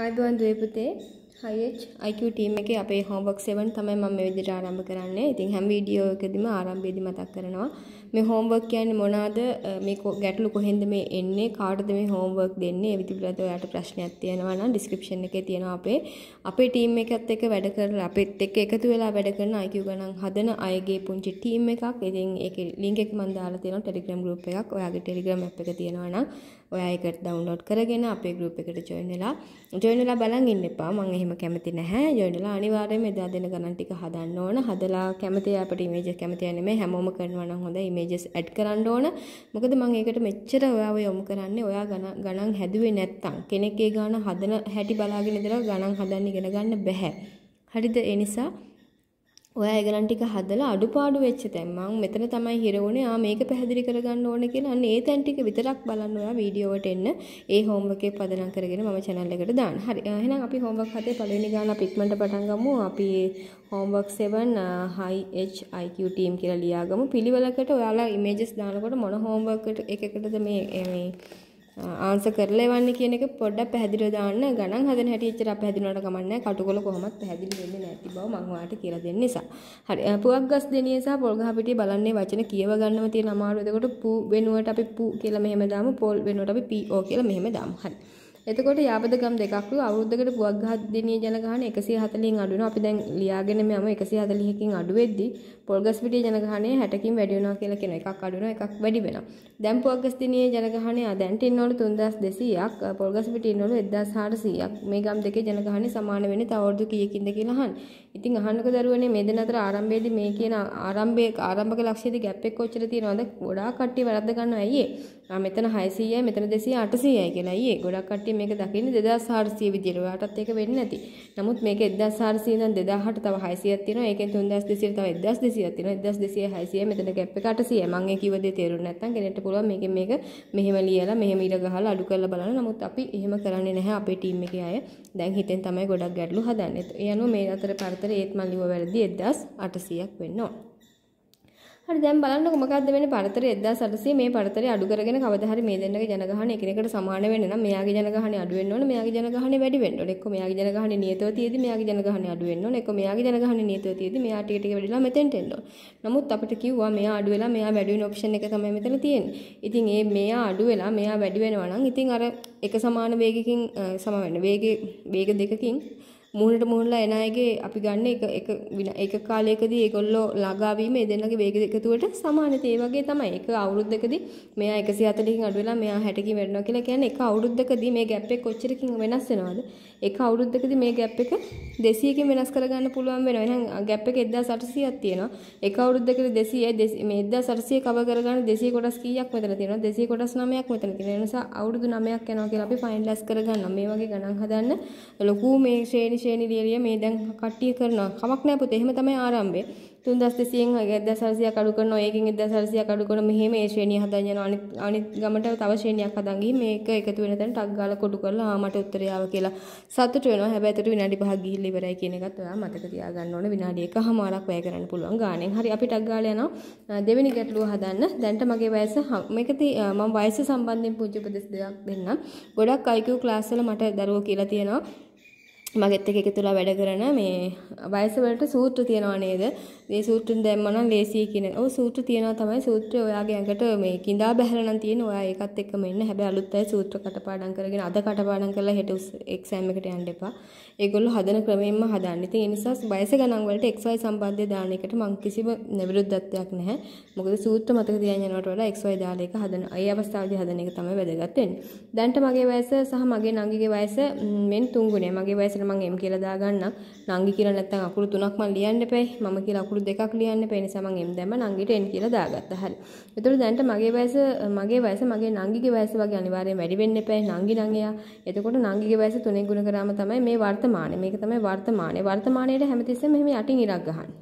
ආයිබෝන් දුවේ පුතේ හයිච් IQ team එකේ අපේ homework 7 තමයි මම මේ විදිහට ආරම්භ කරන්නේ. ඉතින් හැම වීඩියෝ එකදීම ආරම්භයේදී මතක් කරනවා මේ homework කියන්නේ මොනවාද? මේ ගැටලු කොහෙන්ද මේ එන්නේ? කාටද මේ homework දෙන්නේ? ඒ විදිහට ඔයාලට ප්‍රශ්නයක් තියෙනවා නම් description එකේ තියෙනවා අපේ අපේ ටීම් එකත් එක්ක වැඩ කරලා අපිත් එක්ක එකතු වෙලා වැඩ කරන IQ ගණන් හදන අයගේ පුංචි ටීම් එකක්. ඉතින් ඒකේ link එක මම දාලා තියෙනවා Telegram group එකක්. ඔයාගේ Telegram app එක තියෙනවා නම් ඔයා ඒකට ඩවුන්ලෝඩ් කරගෙන අපේ ගෲප් එකට ජොයින් වෙලා ජොයින් වෙලා බලන් ඉන්න එපා. මම එහෙම කැමති නැහැ. ජොයින් වෙලා අනිවාර්යයෙන්ම එදා දෙන ගණන් ටික හදන්න ඕන. හදලා කැමති අපිට ඉමේජ් එක කැමති නෙමෙයි හැමෝම කරනවා නම් හොඳයි ඉමේජස් ඇඩ් කරන්න ඕන. මොකද මම ඒකට මෙච්චර ඔයාව යොමු කරන්නේ ඔයා ගණන් හැදුවේ නැත්තම් කෙනෙක්ගේ ගණන් හදන හැටි බලාගෙන ඉඳලා ගණන් හදන්න ඉගෙන ගන්න බෑ. හරිද? ඒ නිසා ඔයා ඒගලන් ටික හදලා අඩුපාඩු වෙච්ච තැන් මම මෙතන තමයි හිර වුණේ ආ මේක පැහැදිලි කරගන්න ඕනේ කියලා අන්න ඒ තැන් ටික විතරක් බලන්න ඔයා වීඩියෝවට එන්න ඒ හෝම්වර්ක් එක පදනම් කරගෙන මම channel එකට දාන්න. හරි එහෙනම් අපි හෝම්වර්ක් හතේ පළවෙනි ගාන අපි ඉක්මනට පටන් ගමු. අපි homework 7 high h iq team කියලා ලියාගමු. පිළිවෙලකට ඔයාලා images දානකොට මොන හෝම්වර්ක් එකකටද මේ මේ ආන්සර් කරලා එවන්න කියන එක පොඩ්ඩක් පැහැදිලිව දාන්න ගණන් හදන හැටි එච්චර පැහැදිලිවට ගමන්නේ කටුකොල කොහොමත් පැහැදිලි වෙන්නේ නැති බව මම ඔයාලට කියලා දෙන්න නිසා. හරි පුවක් ගස් දෙනිය සහ පොල් ගහ පිටිය බලන්නේ වචන කියව ගන්නම තියෙන අමාරුව. එතකොට පු වෙනුවට අපි පු කියලා මෙහෙම දාමු පොල් වෙනුවට අපි පී ඕ කියලා මෙහෙම දාමු. හරි. එතකොට යාබදගම් දෙකක්ලු අවුරුද්දකට පුවක්ඝාත දිනිය ජනගහනය 140න් අඩු වෙනවා. අපි දැන් ලියාගෙන මෙම 140කින් අඩු වෙද්දී පොල්ගස් පිටිය ජනගහනය 60කින් වැඩි වෙනවා කියලා කියන එකක් අඩු වෙනවා එකක් වැඩි වෙනවා. දැන් පුවක්ගස් දිනිය ජනගහනය දැන්ට ඉන්නවලු 3200ක් පොල්ගස් පිටිය ඉන්නවලු 1600ක්. මේ ගම් දෙකේ ජනගහනය සමාන වෙන්නේ තව අවුරුදු කීයකින්ද කියලා අහන්න. ඉතින් අහන්නකෝ දරුවනේ මේ දෙන අතර ආරම්භයේදී මේ කියන ආරම්භයේ ආරම්භක ලක්ෂ්‍යයේදී ගැප් එක කොච්චර තියෙනවද? ගොඩාක් කට්ටිය වැරද්ද ගන්නවා අයියේ. ආ මෙතන 600යි මෙතන 200 800යි කියලා අයියේ ගොඩක් කට්ටිය මේක දකින්නේ 2800 විදියට. ඔයාටත් ඒක වෙන්නේ නැති. නමුත් මේක 1400 ඉඳන් 2000ට තව 600ක් තියෙනවා. ඒකෙන් 3200ට තව 1200ක් තියෙනවා. 1200 600 මෙතන ගැප් එක 800යි. මම ඒ කිව්ව දේ තේරුම් නැත්නම් කෙනෙක්ට පුළුවන් මේකෙන් මේක මෙහෙම ලියලා මෙහෙම ඉර ගහලා අඩු කරලා බලන්න. නමුත් අපි එහෙම කරන්නේ නැහැ අපේ ටීම් එකේ අය. දැන් හිතෙන් තමයි ගොඩක් ගැටලු හදන්නේ. ඒ අනුව මේ අතර පරතර ඒත් මම ලිව්ව වැරදි 1800ක් වෙනවා. හරි දැන් බලන්නකො මොකක්ද වෙන්නේ පරතරය 1800 මේ පරතරය අඩු කරගෙන කවදා හරි මේ දෙන්නගේ ජනගහනය එකිනෙකට සමාන වෙන්න නම් මෙයාගේ ජනගහනය අඩු වෙන්න ඕන මෙයාගේ ජනගහනය වැඩි වෙන්න ඕන එක්ක මෙයාගේ ජනගහනය නියතව තියෙදි මෙයාගේ ජනගහනය අඩු වෙන්න ඕන එක්ක මෙයාගේ ජනගහනය නියතව තියෙදි මෙයා ටික ටික වැඩිලා මෙතෙන්ට එන්න ඕන නමුත් අපිට කිව්වා මෙයා අඩු වෙලා මෙයා වැඩි වෙන ඔප්ෂන් එක තමයි මෙතන තියෙන්නේ ඉතින් ඒ මෙයා අඩු වෙලා මෙයා වැඩි වෙනවා නම් ඉතින් අර එක සමාන වේගකින් සම වෙන්න වේග වේග දෙකකින් මූණට මූණලා එන අයගේ අපි ගන්න එක එක එක කාලයකදී ඒගොල්ලෝ ළඟා වීම ඒ දෙන්නගේ වේග එකතුවට සමානයි ඒ වගේ තමයි. එක අවුරුද්දකදී මෙයා 140කින් අඩු වෙලා මෙයා 60කින් වැඩනවා කියලා කියන්නේ එක අවුරුද්දකදී මේ ગેප් එක කොච්චරකින් වෙනස් වෙනවද? එක අවුරුද්දකදී මේ ગેප් එක 200කින් වෙනස් කරගන්න පුළුවන් වෙනවා. එහෙනම් ગેප් එක 1800ක් තියෙනවා. එක අවුරුද්දකදී 200 මේ 1800 කව කරගන්න 200 කොටස් කීයක් මෙතන තියෙනවද? 200 කොටස් 9ක් මෙතන තියෙනවා. ඒ නිසා අවුරුදු 9ක් යනවා කියලා අපි ෆයිනලයිස් කරගන්නවා. මේ වගේ ගණන් හදන්න ලොකු මේ ශ්‍රේණි ශේනි දේරිය මේ දැන් කට්ටිය කරනවා. කමක් නැහැ පුතේ. එහෙම තමයි ආරම්භය. 3200න් 1400ක් අඩු කරනවා. ඒකෙන් 1400ක් අඩු කරන මෙහෙම මේ ශ්‍රේණිය හදන් යනවා. අනිත් අනිත් ගමට තව ශ්‍රේණියක් හදන් ගිහින් මේක එකතු වෙන තැන ටක් ගාලා කොටු කරලා ආ මට උත්තරය ආවා කියලා සතුටු වෙනවා. හැබැයි ඒතර විනාඩි 5ක් ගිහිල්ලා ඉවරයි කියන එකත් ඔයා මතක තියාගන්න ඕනේ. විනාඩි 1කමාරක් වැය කරන්න පුළුවන් ගාණෙන්. හරි අපි ටක් ගාලා යනවා. දෙවෙනි ගැටලුව හදන්න. දැන්ට මගේ වයස මේක මම වයස සම්බන්ධයෙන් පුංචි උපදෙස් දෙකක් දෙන්නම්. ගොඩක් IQ ක්ලාස් වල මට දරුවෝ කියලා තියෙනවා මගෙත් එක එකතුලා වැඩ කරන මේ වයසවලට සූත්‍ර තියනවා නේද? මේ සූත්‍රෙන් දැම්මා නම් ලේසියි කියන. ඔව් සූත්‍ර තියනවා තමයි සූත්‍රය ඔයාගේ ඇඟට මේ கிඳා බහැලා නම් තියෙන. ඔයා ඒකත් එක්කම එන්න. හැබැයි අලුත් අය සූත්‍ර කටපාඩම් කරගෙන අද කටපාඩම් කරලා හෙට එක්සෑම් එකට යන්න එපා. ඒගොල්ලෝ හදන ක්‍රමයෙන්ම හදන්න. ඉතින් ඒ නිසා වයස ගණන් වලට XY සම්බන්ධය දාන එකට මම කිසිම විරුද්ධත්වයක් නැහැ. මොකද සූත්‍ර මතක තියාගෙන යනවට වඩා XY දාලා එක හදන. ඒ අවස්ථාවේදී හදන එක තමයි වැදගත් වෙන්නේ. දැන්ට මගේ වයස සහ මගේ නංගිගේ වයස මෙන් තුන්ගුණය. මගේ වයස ඇසට මම M කියලා දාගන්නම්. නංගි කියලා නැත්තම් අකුරු තුනක් මම ලියන්න එපයි. මම කියලා අකුරු දෙකක් ලියන්න එපයි. නිසා මම M දැම්ම නංගිට N කියලා දාගත්තා. හරි. එතකොට දැන්ට මගේ වයස මගේ වයස මගේ නංගිගේ වයස වගේ අනිවාර්යෙන් වැඩි වෙන්න එපයි. නංගි නම් එයා. එතකොට නංගිගේ වයස තුනෙන් ගුණ කරාම තමයි මේ වර්තමානය. මේක තමයි වර්තමානය. වර්තමානයේට හැමතිස්සෙම මෙහෙම යටින් ඉරක් ගහන්නේ.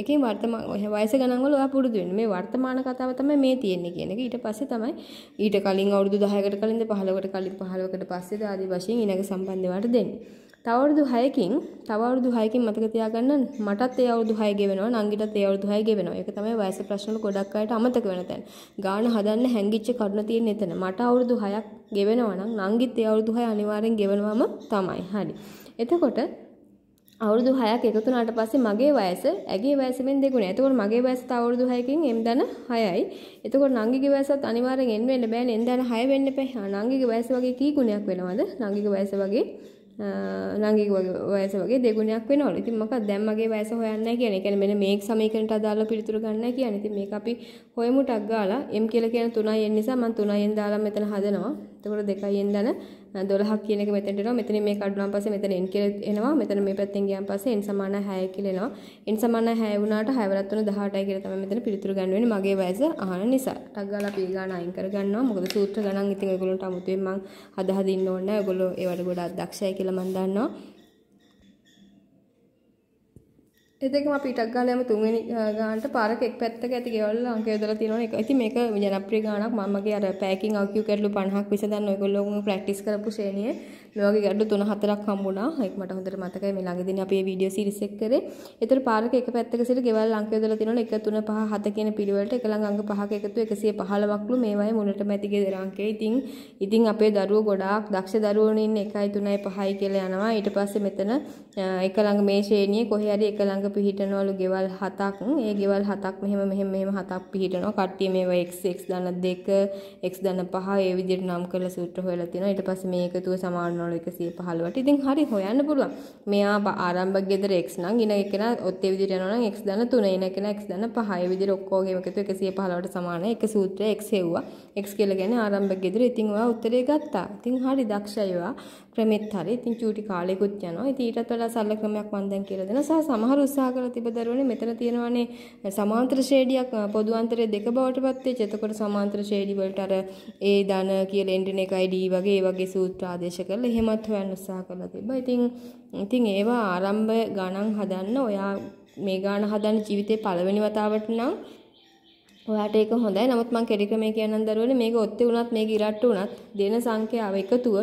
ඒකෙන් වර්තමාන වයස ගණන් වල ඔයා පුරුදු වෙන්න. මේ වර්තමාන කතාව තමයි මේ තියෙන්නේ කියන එක. ඊට පස්සේ තමයි ඊට කලින් අවුරුදු 10කට කලින්ද 15කට කලින් 15කට පස්සේද ආදී වශයෙන් ඊනක සම්බන්ධ වට දෙන්නේ. තව අවුරුදු 6කින් තව අවුරුදු 6කින් මතක තියාගන්න මටත් ඒ අවුරුදු 6 ගෙවෙනවා නංගිටත් ඒ අවුරුදු 6 ගෙවෙනවා. ඒක තමයි වයස ප්‍රශ්න වල ගොඩක් අයට අමතක වෙන තැන. ගාන හදන්න හැංගිච්ච කරුණ තියෙන එතන. මට අවුරුදු 6ක් ගෙවෙනවා නම් නංගිත් ඒ අවුරුදු 6 අනිවාර්යෙන් ගෙවනවම තමයි. හරි. එතකොට අවුරුදු 6ක් එකතු වුණාට පස්සේ මගේ වයස ඇගේ වයසෙන් දෙගුණයි. එතකොට මගේ වයස තව අවුරුදු 6කින් එම් දන 6යි. එතකොට නංගිගේ වයසත් අනිවාර්යෙන් එන් වෙන්න බෑනේ. එන් දන 6 වෙන්න එපා. නංගිගේ වයස වගේ කී ගුණයක් වෙනවද? නංගිගේ වයස වගේ නගේ වයස වගේ දෙගුණයක් වෙනවල ඉතින් මොකක් දැම්මගේ වයස හොයන්න කියන එක මෙන්න මේ සමීකරණයට අදාළ පිළිතුරු ගන්න කියන ඉතින් මේක අපි හොයමුටක් ගාලා m කියලා කියන 3යි n නිසා මම 3යි n දාලා මෙතන හදනවා එතකොට 2යි n දන 12ක් කියන එක මෙතනට එනවා. මෙතන මේක අඩු නම් පස්සේ මෙතන n කියලා එනවා. මෙතන මේ පැත්තෙන් ගියන් පස්සේ n 6 කියලා එනවා. n 6 වුණාට 6 වලත් තුන 18යි කියලා තමයි මෙතන පිළිතුරු ගන්න වෙන්නේ මගේ වයස අහන නිසා. ටක් ගාලා p ගාන අයින් කර ගන්නවා. මොකද සූත්‍ර ගණන් ඉතින් ඔයගොල්ලන්ට අමුතුවෙන් මං හදා හදින්න ඕනේ නැහැ. ඔයගොල්ලෝ ඒවට ගොඩක් දක්ෂයි කියලා මම දන්නවා. එදකම අපි ඉටක් ගාලයම තුන්වෙනි ගානට පාරක එක් පැත්තක ඇති ගෙවල් අංක යොදලා තියෙනවා ඒක. ඉතින් මේක ජනප්‍රිය ගානක් මමගේ අර පැකින් අක්කියු කැඩලු 50ක් විසඳන්න ඔයගොල්ලෝ ප්‍රැක්ටිස් කරපු ශ්‍රේණියේ මේ වගේ ගැටලු තුන හතරක් හම්බුණා. ඒක මට හොඳට මතකයි මේ ළඟදීනේ අපි මේ වීඩියෝ සීරීස් එක කරේ. ඒතර පාරක එක පැත්තක සිට ගෙවල් අංක යොදලා තිනවනේ 1 3 5 7 කියන පිළිවෙලට එක ළඟ අංක පහක එකතු 115ක්ලු මේවයි මුලටම ඇති ගෙදර අංකය. ඉතින් ඉතින් අපේ දරුවෝ ගොඩාක් දක්ෂ දරුවෝනේ ඉන්නේ 1යි 3යි 5යි කියලා යනවා. ඊට පස්සේ මෙතන එක ළඟ මේ ශ්‍රේණියේ කොහේ හරි එක ළඟ පිහිටනවලු ගෙවල් හතක්. ඒ ගෙවල් හතක් මෙහෙම මෙහෙම මෙහෙම හතක් පිහිටනවා. කට්ටිය මේවා x x දන 2 x දන 5 ඒ විදිහට නම් කරලා සූත්‍ර හොයලා තිනවා. ඊට පස්සේ මේ එකතුව සමාන ගන්නවලු 115ට. ඉතින් හරි හොයන්න පුළුවන්. මෙයා ආරම්භක ගෙදර x නම් ඊන එක කෙනා ඔත්තේ විදිහට යනවා නම් x දන්න 3 ඊන කෙනා x දන්න 5 ඒ විදිහට ඔක්කොගේම එකතු 115ට සමානයි. එක සූත්‍රය x හෙව්වා. x කියලා කියන්නේ ආරම්භක ගෙදර. ඉතින් ඔයා උත්තරේ ගත්තා. ඉතින් හරි දක්ෂයි ඔයා. ක්‍රමෙත් හරි. ඉතින් චූටි කාලෙකුත් යනවා. ඉතින් ඊටත් වඩා සරල ක්‍රමයක් මම දැන් කියලා දෙනවා. සහ සමහර උත්සාහ කරලා තිබ දරුවනේ මෙතන තියෙනවානේ සමාන්තර ශ්‍රේණියක් පොදු අන්තරය දෙක බවට පත් වෙච්ච. එතකොට සමාන්තර ශ්‍රේණි වලට අර ඒ ධන කියලා එන්ඩින එකයි d වගේ ඒ වගේ සූත්‍ර ආදේශ කරලා එහෙමත් හොයන්න උත්සාහ කරලා තිබ්බා. ඉතින් ඉතින් ඒවා ආරම්භ ගණන් හදන්න ඔයා මේ ගාන හදන්න ජීවිතේ පළවෙනි වතාවට නම් ඔයාට ඒක හොඳයි. නමුත් මම කෙටි ක්‍රමයේ කියනන් දරුවනේ මේක ඔත්තේ උනත් මේක ඉරට්ට උනත් දෙන සංඛ්‍යාව එකතුව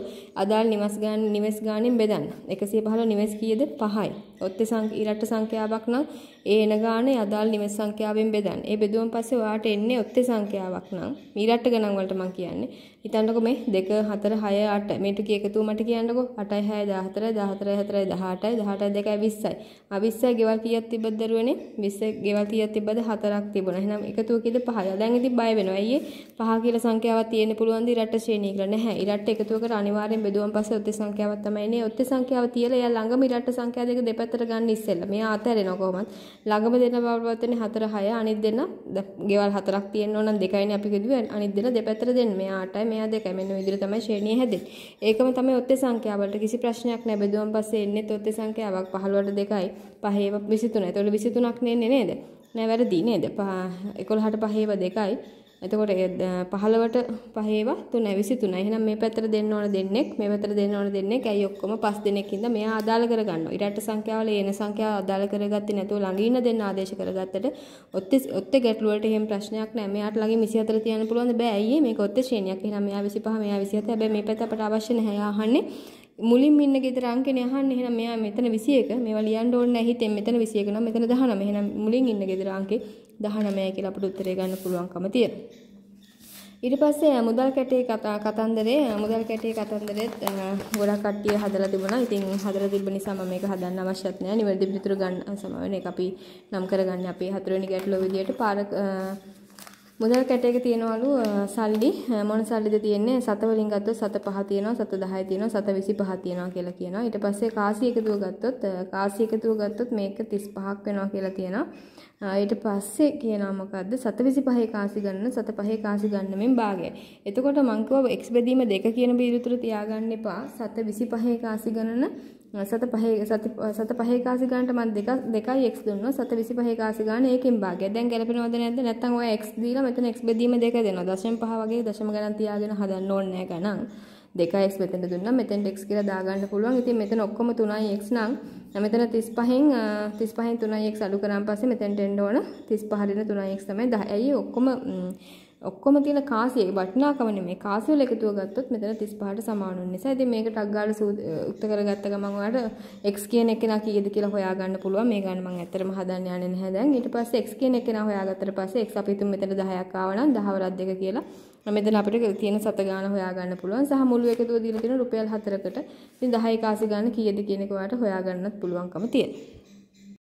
අදාළ නිවස් ගාන නිවෙස් ගානෙන් බෙදන්න. 115 නිවෙස් කීයද? 5යි. ඔත්තේ සංඛ්‍ය ඉරට්ට සංඛ්‍යාවක් නම් ඒ එන ගානේ අදාළ නිවෙස් සංඛ්‍යාවෙන් බෙදන්න. ඒ බෙදුවම පස්සේ ඔයාට එන්නේ ඔත්තේ සංඛ්‍යාවක් නම් මීරට්ට ගණන් වලට මම කියන්නේ. හිතන්නකෝ මේ 2 4 6 8 මේ ටික එකතු මට කියන්නකෝ 8යි 6යි 14යි 14යි 4යි 18යි 18යි 2යි 20යි ආ 20යි ගෙවල් කීයක් තිබ්බද දරුවනේ 20 ගෙවල් කීයක් තිබ්බද 4ක් තිබුණා එහෙනම් එකතුව කීයද 5යි දැන් ඉතින් බය වෙනවා අයියේ 5 කියලා සංඛ්‍යාවක් තියෙන්න පුළුවන් ද ඉරට්ට ශ්‍රේණිය කියලා නැහැ ඉරට්ට එකතුව කර අනිවාර්යෙන් බෙදුවම පස්සේ ඔත්තේ සංඛ්‍යාවක් තමයි එන්නේ ඔත්තේ සංඛ්‍යාව තියලා එයා ළඟම ඉරට්ට සංඛ්‍යා දෙක දෙපැත්තට ගන්න ඉස්සෙල්ලා මෙයා අතහැරෙනවා කොහොමත් ළඟම දෙන්න බවට වෙන්නේ 4 6 අනිත් දෙන්න ගෙවල් හතරක් තියෙන්න ඕන නම් දෙකයිනේ අපි කිව්වේ අනිත් දෙන්න දෙපැත්තට දෙන්න මෙයා 8යි මෙයා දෙකයි. මෙන්න විදිහට තමයි ශ්‍රේණිය හැදෙන්නේ. ඒකම තමයි ඔත්තේ සංඛ්‍යාවලට කිසි ප්‍රශ්නයක් නැහැ. බෙදුවම පස්සේ එන්නේ ඔත්තේ සංඛ්‍යාවක් 15ට 2යි 5ව 23. ඒතකොට 23ක් නෙන්නේ නේද? නෑ වැරදි නේද? 11ට 5ව 2යි එතකොට 15ට 5ව 3 23. එහෙනම් මේ පැත්තට දෙන්න ඕන දෙන්නෙක් මේ පැත්තට දෙන්න ඕන දෙන්නෙක් ඇයි ඔක්කොම 5 දෙනෙක් ඉඳන් මෙයා අදාළ කරගන්නවා. ඉරට සංඛ්‍යාවල එන සංඛ්‍යාව අදාළ කරගත්තේ නැතුව ළඟ ඉන්න දෙන්න ආදේශ කරගත්තට ඔත්තේ ඔත්තේ ගැටලුවට එහෙම ප්‍රශ්නයක් නැහැ. මෙයාට ළඟින් 24 තියන්න පුළුවන්ද? බෑ අයියේ මේක ඔත්තේ ශ්‍රේණියක්. එහෙනම් මෙයා 25 මෙයා 27. හැබැයි මේ පැත්ත අපට අවශ්‍ය නැහැ. ආහන්නේ මුලින් ඉන්න ගෙදර අංකනේ අහන්නේ එහෙනම් මෙයා මෙතන 21 මේවා ලියන්න ඕනේ නැහැ හිතෙන් මෙතන 21 නම් මෙතන 19 එහෙනම් මුලින් ඉන්න ගෙදර අංකේ 19යි කියලා අපිට උත්තරේ ගන්න පුළුවන්කම තියෙනවා ඊට පස්සේ මුදල් කැටේ කතා කතන්දරේ මුදල් කැටේ කතන්දරෙත් ගොඩක් කට්ටිය හදලා තිබුණා. ඉතින් හදලා තිබ්බ නිසා මම මේක හදන්න අවශ්‍යත් නැහැ. නිවැරදි පිළිතුරු ගන්න සමාවෙන එක අපි නම් කරගන්නේ අපේ හතරවෙනි ගැටලුව විදියට පාර මුදල් කැටයක තියෙනවලු සල්ලි මොන සල්ලිද තියෙන්නේ සත වලින් ගත්තොත් සත පහ තියෙනවා සත 10 තියෙනවා සත 25 තියෙනවා කියලා කියනවා ඊට පස්සේ කාසි එකතුව ගත්තොත් කාසි එකතුව ගත්තොත් මේක 35ක් වෙනවා කියලා තියෙනවා ඊට පස්සේ කියනවා මොකද්ද සත 25 කාසි ගන්න සත 5 කාසි ගන්න මෙන් භාගය එතකොට මං කිව්වා x බෙදීම 2 කියන බීජ තුර තියාගන්න එපා සත 25 කාසි ගණන සත පහේ සත සත පහේ කාසි ගානට මම දෙක දෙකයි x දුන්නා සත 25 කාසි ගාන ඒකෙන් භාගය දැන් ගැලපෙනවද නැද්ද නැත්නම් ඔය x දීලා මෙතන x බෙදීම දෙක දෙනවා 0.5 වගේ දශම ගණන් තියාගෙන හදන්න ඕනේ නැහැ ගණන් දෙකයිස් මෙතන දුන්නා මෙතෙන් x කියලා දාගන්න පුළුවන්. ඉතින් මෙතන ඔක්කොම 3x නම් මෙතන 35න් 35න් 3x අඩු කරාන් පස්සේ මෙතෙන්ට එන්න ඕන 35 දින 3x තමයි 10යි ඔක්කොම ඔක්කොම තියෙන කාසියේ වටිනාකම නෙමෙයි කාසිය වල එකතුව ගත්තොත් මෙතන 35ට සමාන වෙන නිසා ඉතින් මේක ටග් ගාලා උක්ත කරගත්ත ගමන් ඔයාලට x කියන එක නා කීයද කියලා හොයාගන්න පුළුවන් මේ ගන්න මම ඇත්තටම හදන්න යන්නේ නැහැ දැන් ඊට පස්සේ x කියන එක නා හොයාගත්තට පස්සේ x අපි හිතමු මෙතන 10ක් ආව නම් 10 වරක් දෙක කියලා මෙතන අපිට තියෙන සත ගාන හොයාගන්න පුළුවන් සහ මුළු එකතුව දීලා තියෙන රුපියල් 4කට ඉතින් 10 කාසි ගන්න කීයද කියන එක ඔයාලට හොයාගන්නත් පුළුවන්කම තියෙනවා